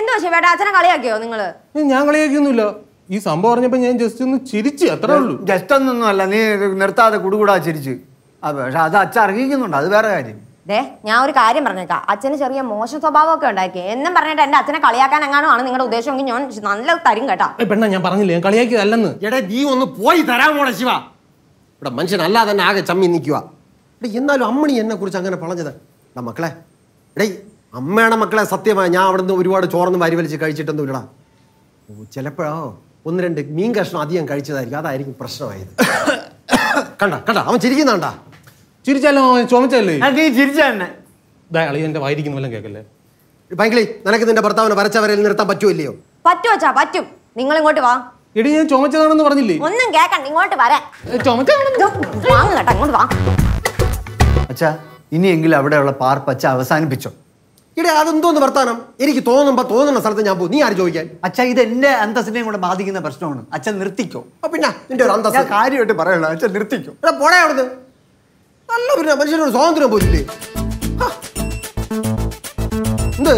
എന്തോ ശിവേട്ടാ അച്ഛനെ കളിയാക്കിയോ നിങ്ങള് ഞാൻ കളിയാക്കിയൊന്നുമില്ല ഈ സംഭവം പറഞ്ഞപ്പോ ഞാൻ ജസ്റ്റ് ഒന്ന് ചിരിച്ചു അത്രേ ഉള്ളൂ ജസ്റ്റ് ഒന്നൊന്നും അല്ല നീ നിർത്താതെ കുടുകൂടാ ചിരിച്ചു അത് പക്ഷെ അത് അച്ഛൻ അറിയിക്കുന്നുണ്ട് അത് വേറെ കാര്യം ദേ ഞാൻ ഒരു കാര്യം പറഞ്ഞേക്കാം അച്ഛന് ചെറിയ മോശം ഒക്കെ ഉണ്ടാക്കി എന്നും പറഞ്ഞിട്ട് എന്റെ അച്ഛനെ കളിയാക്കാൻ എങ്ങാനും ആണ് നിങ്ങളുടെ ഉദ്ദേശമെങ്കിൽ ഞാൻ നല്ല തരും കേട്ടാ ഞാൻ പറഞ്ഞില്ലേ ഞാൻ കളിയാക്കിയതല്ലെന്ന് എടാ നീ ഒന്ന് പോയി തരാമോണ ശിവ ഇവിടെ മനുഷ്യൻ അല്ലാതെ തന്നെ ആകെ ചമ്മി നിൽക്കുക എന്നാലും അമ്മണി എന്നെ കുറിച്ച് അങ്ങനെ പറഞ്ഞത് മക്കളെ എടേ അമ്മയുടെ മക്കളെ സത്യമായി ഞാൻ അവിടുന്ന് ഒരുപാട് ചോർന്ന് വരി വലിച്ച് കഴിച്ചിട്ടൊന്നുമില്ലടാ ഓ ചിലപ്പോഴോ ഒന്ന് രണ്ട് മീൻ കഷ്ണം അധികം കഴിച്ചതായിരിക്കും അതായിരിക്കും പ്രശ്നമായത് കണ്ട കണ്ട അവൻ ചിരിക്കുന്നുണ്ടാ ചിരിച്ചാലോ ചുമച്ചല്ലേ നീ ചിരിച്ചെന്നെ നിനക്ക് നിന്റെ ഭർത്താവിനെ വരച്ചവരെ നിർത്താൻ പറ്റുമല്ലയോ പറ്റുമച്ചാ പറ്റും നിങ്ങൾ ഇങ്ങോട്ട് വാ എടി ഞാൻ ചുമച്ചതാണെന്ന് പറഞ്ഞില്ലേ ഒന്നും കേക്കണ്ട ഇങ്ങോട്ട് വരാം ഇങ്ങോട്ട് വാ അച്ഛാ ഇനിയെങ്കിലും അവിടെയുള്ള പാർപ്പച്ച അവസാനിപ്പിച്ചോ ഇവിടെ അതെന്തോന്ന് വർത്താനം എനിക്ക് തോന്നുമ്പോ തോന്നുന്ന സ്ഥലത്ത് ഞാൻ പോകും നീ ആര് ചോദിക്കാൻ അച്ഛാ ഇത് എന്റെ അന്തസ്സിനെയും കൂടെ ബാധിക്കുന്ന പ്രശ്നമാണ് അച്ഛൻ നിർത്തിക്കോ പിന്നെ നിന്റെ ഒരു അന്തസ് കാര്യമായിട്ട് പറയണ അച്ഛൻ നിർത്തിക്കോ എടാ പോടാ അവിടുന്ന് നല്ല പിന്നെ മനുഷ്യനോട് സ്വാതന്ത്ര്യം പോയില്ലേ എന്ത്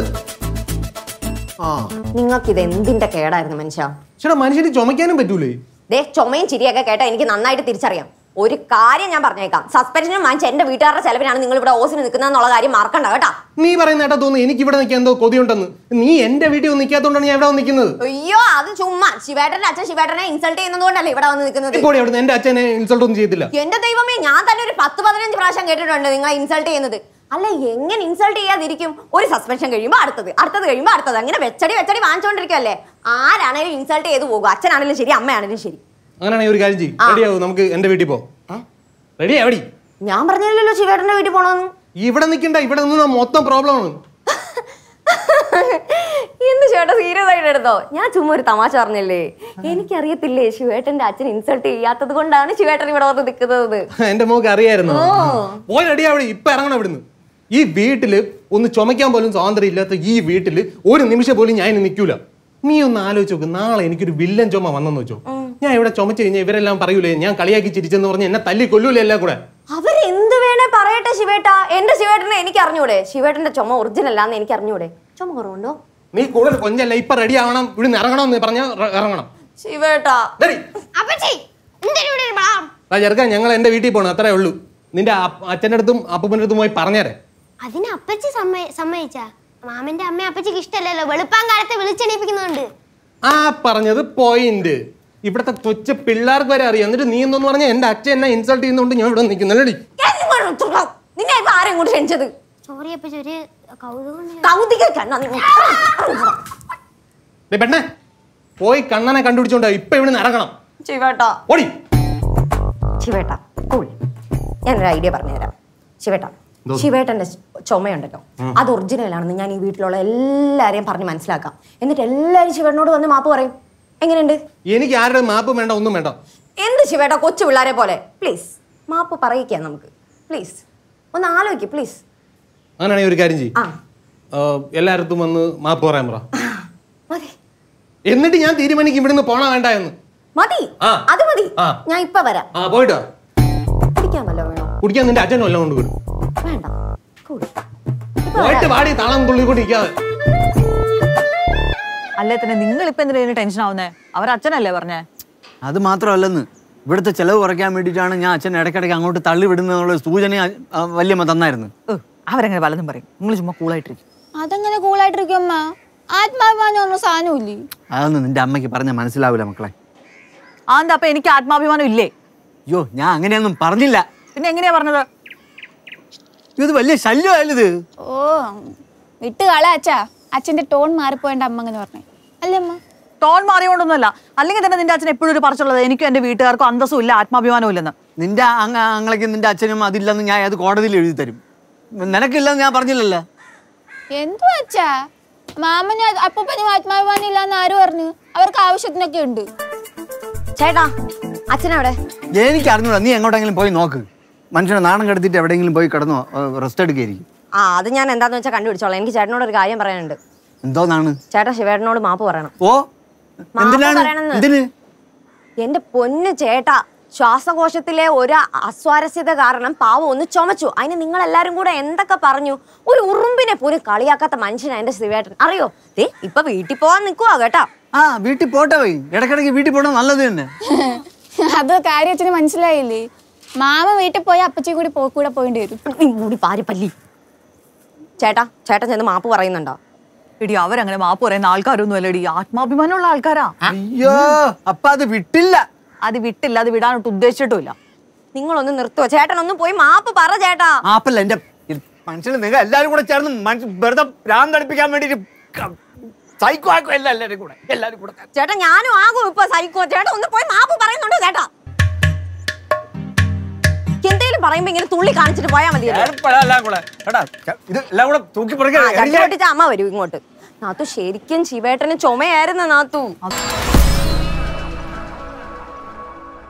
നിങ്ങൾക്ക് ഇത് എന്തിന്റെ കേടായിരുന്നു മനുഷ്യ ചേട്ടാ മനുഷ്യന് ചുമക്കാനും പറ്റൂലേ ദേ ചുമയും ചിരിയൊക്കെ കേട്ടാ എനിക്ക് നന്നായിട്ട് തിരിച്ചറിയാം ഒരു കാര്യം ഞാൻ പറഞ്ഞേക്കാം സസ്പെൻഷനും വാങ്ങിച്ച എന്റെ വീട്ടുകാരുടെ ചെലവിനാണ് നിങ്ങൾ ഇവിടെ ഓസിന് എന്നുള്ള കാര്യം മറക്കണ്ട കേട്ടാ നീ പറയുന്ന കേട്ടാ തോന്നുന്നു എനിക്ക് ഇവിടെ നിൽക്കാൻ എന്തോ കൊതിയുണ്ടെന്ന് നീ എന്റെ വീട്ടിൽ നിൽക്കാത്തോണ്ടാണ് ഞാൻ ഇവിടെ നിൽക്കുന്നത് അയ്യോ അത് ചുമ്മാ ശിവേട്ടന്റെ അച്ഛൻ ശിവേട്ടനെ ഇൻസൾട്ട് ചെയ്യുന്നതുകൊണ്ടല്ലേ ഇവിടെ വന്ന് നിൽക്കുന്നത് എന്റെ അച്ഛനെ ഇൻസൾട്ട് ഒന്നും ചെയ്തില്ല എന്റെ ദൈവമേ ഞാൻ തന്നെ ഒരു പത്ത് പതിനഞ്ച് പ്രാവശ്യം കേട്ടിട്ടുണ്ട് നിങ്ങൾ ഇൻസൾട്ട് ചെയ്യുന്നത് അല്ല എങ്ങനെ ഇൻസൾട്ട് ചെയ്യാതിരിക്കും ഒരു സസ്പെൻഷൻ കഴിയുമ്പോൾ അടുത്തത് അടുത്തത് കഴിയുമ്പോൾ അടുത്തത് അങ്ങനെ വെച്ചടി വെച്ചടി വാങ്ങിച്ചുകൊണ്ടിരിക്കുകയല്ലേ ആരാണെങ്കിലും ഇൻസൾട്ട് ചെയ്ത് പോകും അച്ഛനാണെങ്കിലും ശരി അമ്മയാണെങ്കിലും ശരി അങ്ങനെയാണെങ്കിൽ ഒരു കാര്യം ചെയ്യും റെഡിയാവും നമുക്ക് എന്റെ വീട്ടിൽ പോ റെഡി എവിടെ ഞാൻ പറഞ്ഞില്ലല്ലോ ശിവേട്ടന്റെ വീട്ടിൽ പോണെന്ന് ഇവിടെ നിൽക്കണ്ട ഇവിടെ നിന്ന് മൊത്തം പ്രോബ്ലം ആണ് എന്ത് ചേട്ടാ സീരിയസ് ആയിട്ട് എടുത്തോ ഞാൻ ചുമ്മാ ഒരു തമാശ പറഞ്ഞല്ലേ എനിക്കറിയത്തില്ലേ ശിവേട്ടന്റെ അച്ഛൻ ഇൻസൾട്ട് ചെയ്യാത്തത് കൊണ്ടാണ് ശിവേട്ടൻ ഇവിടെ വന്ന് നിൽക്കുന്നത് എന്റെ മോക്ക് അറിയായിരുന്നു പോയി റെഡി അവിടെ ഇപ്പൊ ഇറങ്ങണം ഇവിടുന്ന് ഈ വീട്ടില് ഒന്ന് ചുമക്കാൻ പോലും സ്വാതന്ത്ര്യം ഇല്ലാത്ത ഈ വീട്ടില് ഒരു നിമിഷം പോലും ഞാൻ നിൽക്കൂല നീ ഒന്ന് ആലോചിച്ച് നോക്ക് നാളെ എനിക്കൊരു വില്ലൻ ചുമ വന്നെന്ന് വെച്ചോ ഞാൻ ഇവിടെ ചുമച്ചു കഴിഞ്ഞാൽ ഇവരെല്ലാം പറയൂലേ ഞാൻ കളിയാക്കി ചിരിച്ചെന്ന് പറഞ്ഞ് എന്നെ തല്ലി കൊല്ലൂലേ എല്ലാം കൂടെ അവരെന്ത് വേണേ പറയട്ടെ ശിവേട്ടാ എന്റെ ശിവേട്ടനെ എനിക്ക് അറിഞ്ഞൂടെ ശിവേട്ടന്റെ ചുമ ഒറിജിനൽ അല്ലാന്ന് എനിക്ക് അറിഞ്ഞൂടെ ചുമ കുറവുണ്ടോ നീ കൂടുതൽ കൊഞ്ചല്ല ഇപ്പൊ റെഡി ആവണം ഇവിടെ ഇറങ്ങണം എന്ന് പറഞ്ഞ ഇറങ്ങണം ശിവേട്ടാ ചെറുക്കാൻ ഞങ്ങൾ എന്റെ വീട്ടിൽ പോണം അത്രേ ഉള്ളൂ നിന്റെ അച്ഛൻ്റെ അടുത്തും അപ്പൂപ്പൻ്റെ അടുത്തും പോയി പറഞ്ഞേ അതിന് അപ്പച്ചി സമ്മതിച്ച മാമന്റെ അമ്മ അപ്പച്ചിക്ക് ഇഷ്ടല്ലല്ലോ വെളുപ്പാൻ കാലത്തെ വിളിച്ചെണീപ്പിക്കുന്നുണ്ട് ആ പറഞ്ഞത് പോയിന്റ് ഇവിടത്തെ കൊച്ച പിള്ളേർക്ക് വരെ അറിയാം എന്നിട്ട് നീ എന്തോന്ന് പറഞ്ഞാൽ എന്റെ അച്ഛൻ എന്നെ ഇൻസൾട്ട് ചെയ്യുന്നോണ്ട് ഞാൻ ഇവിടെ നിൽക്കുന്നില്ലടി നിന്നെ ഇപ്പൊ ആരെയും കൂടി ക്ഷണിച്ചത് സോറി ഒരു പോയി കണ്ണനെ കണ്ടുപിടിച്ചോണ്ടോ ഇപ്പൊ ഇവിടെ ഇറങ്ങണം ശിവേട്ടാ ഓടി ശിവേട്ടാ കൂൾ ഞാനൊരു ഐഡിയ പറഞ്ഞുതരാം ശിവേട്ടാ ശിവേട്ടന്റെ ചുമയുണ്ടല്ലോ അത് ഒറിജിനൽ ആണെന്ന് ഞാൻ ഈ വീട്ടിലുള്ള എല്ലാരെയും പറഞ്ഞ് മനസ്സിലാക്കാം എന്നിട്ട് എല്ലാരും ശിവേട്ടനോട് വന്ന് മാപ്പ് പറയും എങ്ങനെയുണ്ട് എനിക്ക് ആരുടെ മാപ്പ് വേണ്ട ഒന്നും വേണ്ട എന്ത് ശിവേട്ടാ കൊച്ചു പിള്ളേരെ പോലെ പ്ലീസ് മാപ്പ് പറയിക്കാം നമുക്ക് പ്ലീസ് ഒന്ന് ആലോചിക്ക് പ്ലീസ് അങ്ങനെയാണെങ്കിൽ ഒരു കാര്യം ചെയ്യും ആ എല്ലായിടത്തും വന്ന് മാപ്പ് പറയാൻ പറ എന്നിട്ട് ഞാൻ തീരുമാനിക്കും ഇവിടുന്ന് പോണ വേണ്ട എന്ന് മതി ആ. അത് മതി ഞാൻ ഇപ്പൊ വരാം ആ പോയിട്ടോ പിടിക്കാൻ വേണോ കുടിക്കാൻ നിന്റെ അച്ഛനും എല്ലാം കൊണ്ട് വിടും വേണ്ട പോയിട്ട് വാടി താളം തുള്ളിക്കൊണ്ടിരിക്കാതെ അല്ലേ തന്നെ നിങ്ങൾ ഇപ്പൊ എന്തിനാ ടെൻഷൻ ആവുന്നേ അവർ അച്ഛനല്ലേ പറഞ്ഞേ അത് മാത്രമല്ലെന്ന് ഇവിടുത്തെ ചെലവ് കുറയ്ക്കാൻ വേണ്ടിയിട്ടാണ് ഞാൻ അച്ഛൻ ഇടയ്ക്കിടയ്ക്ക് അങ്ങോട്ട് തള്ളി വിടുന്നതിനുള്ള സൂചന വല്യമ്മ തന്നായിരുന്നു അവരങ്ങനെ പലതും പറയും നിങ്ങൾ ചുമ്മാ കൂളായിട്ടിരിക്കും അതങ്ങനെ കൂളായിട്ടിരിക്കും അമ്മ ആത്മാഭിമാനം ഒന്നും സാധനമില്ലേ അതൊന്നും നിന്റെ അമ്മയ്ക്ക് പറഞ്ഞാൽ മനസ്സിലാവില്ല മക്കളെ അതെന്താ അപ്പൊ എനിക്ക് ആത്മാഭിമാനം ഇല്ലേ അയ്യോ ഞാൻ അങ്ങനെയൊന്നും പറഞ്ഞില്ല പിന്നെ എങ്ങനെയാ പറഞ്ഞത് ഇത് വലിയ ശല്യമായത് ഓ വിട്ട് കളാച്ചാ അച്ഛന്റെ ടോൺ മാറിപ്പോയണ്ട അമ്മ എന്ന് പറഞ്ഞു അല്ലേ അമ്മ ടോൺ മാറിയോണ്ടൊന്നുമല്ല അല്ലെങ്കിൽ തന്നെ നിന്റെ അച്ഛൻ എപ്പോഴും ഒരു പറച്ചുള്ളത് എനിക്കും എന്റെ വീട്ടുകാർക്കും അന്തസ്സും ഇല്ല ആത്മാഭിമാനവും ഇല്ലെന്ന് നിന്റെ അങ്ങളേക്ക് നിന്റെ അച്ഛനും അതില്ലെന്ന് ഞാൻ അത് കോടതിയിൽ എഴുതി തരും നിനക്കില്ലെന്ന് ഞാൻ പറഞ്ഞില്ലല്ലോ എന്തു അച്ഛാ മാമന് അപ്പനും ആത്മാഭിമാനം ഇല്ലാന്ന് ആര് പറഞ്ഞു അവർക്ക് ആവശ്യത്തിനൊക്കെ ഉണ്ട് ചേട്ടാ അച്ഛനവിടെ എനിക്ക് അറിഞ്ഞൂടാ നീ എങ്ങോട്ടെങ്കിലും പോയി നോക്ക് മനുഷ്യനെ നാണം കെടുത്തിട്ട് എവിടെയെങ്കിലും പോയി കിടന്നോ റെസ്റ്റ് എടുക്കുകയായിരിക്കും ആ അത് ഞാൻ എന്താന്ന് വെച്ചാൽ കണ്ടുപിടിച്ചോളാം എനിക്ക് ചേട്ടനോട് ഒരു കാര്യം പറയാനുണ്ട് എന്തോന്നാണ് ചേട്ടാ ശിവേട്ടനോട് മാപ്പ് പറയണം ഓ എന്തിനാണ് എന്റെ പൊന്ന് ചേട്ടാ ശ്വാസകോശത്തിലെ ഒരു അസ്വാരസ്യത കാരണം പാവം ഒന്ന് ചുമച്ചു അതിന് നിങ്ങൾ എല്ലാരും കൂടെ എന്തൊക്കെ പറഞ്ഞു ഒരു ഉറുമ്പിനെ പോലും കളിയാക്കാത്ത മനുഷ്യനാ എന്റെ ശിവേട്ടൻ അറിയോ ദേ ഇപ്പൊ വീട്ടിൽ പോവാൻ നിക്കുവാ കേട്ടാ ആ വീട്ടിൽ പോട്ടെ പോയി ഇടക്കിടക്ക് വീട്ടിൽ പോണ നല്ലത് തന്നെ അത് കാര്യത്തിന് മനസ്സിലായില്ലേ മാമ വീട്ടിൽ പോയി അപ്പച്ചി കൂടി കൂടെ വരും കൂടി പാരിപ്പല്ലി ചേട്ടാ ചേട്ടൻ ചെന്ന് മാപ്പ് പറയുന്നുണ്ടോ എടി അവരങ്ങനെ മാപ്പ് പറയുന്ന ആൾക്കാരൊന്നും അല്ലടി ആത്മാഭിമാനമുള്ള ആൾക്കാരാ അയ്യോ അപ്പൊ അത് വിട്ടില്ല അത് വിട്ടില്ല അത് വിടാനോട്ട് ഉദ്ദേശിച്ചിട്ടില്ല നിങ്ങളൊന്ന് നിർത്തുവോ ഒന്നും പോയി മാപ്പ് പറ ചേട്ടാ മാപ്പല്ല എന്റെ മനുഷ്യന് നിങ്ങൾ എല്ലാരും കൂടെ ചേർന്ന് വെറുതെ വെറുതെ ഭ്രാന്തടിപ്പിക്കാൻ വേണ്ടി സൈക്കോ ആക്കോ എല്ലാരും കൂടെ എല്ലാരും കൂടെ ചേട്ടാ ഞാനും ആകും ഇപ്പൊ സൈക്കോ ചേട്ടാ ഒന്ന് പോയി മാപ്പ് പറയുന്നുണ്ടോ ചേട്ടാ പറയുമ്പോ ഇങ്ങനെ തുള്ളി കാണിച്ചിട്ട് പോയാ മതി അമ്മ വരും ഇങ്ങോട്ട് നാത്തു ശരിക്കും ചിവേട്ടന് ചുമയായിരുന്നു നാത്തു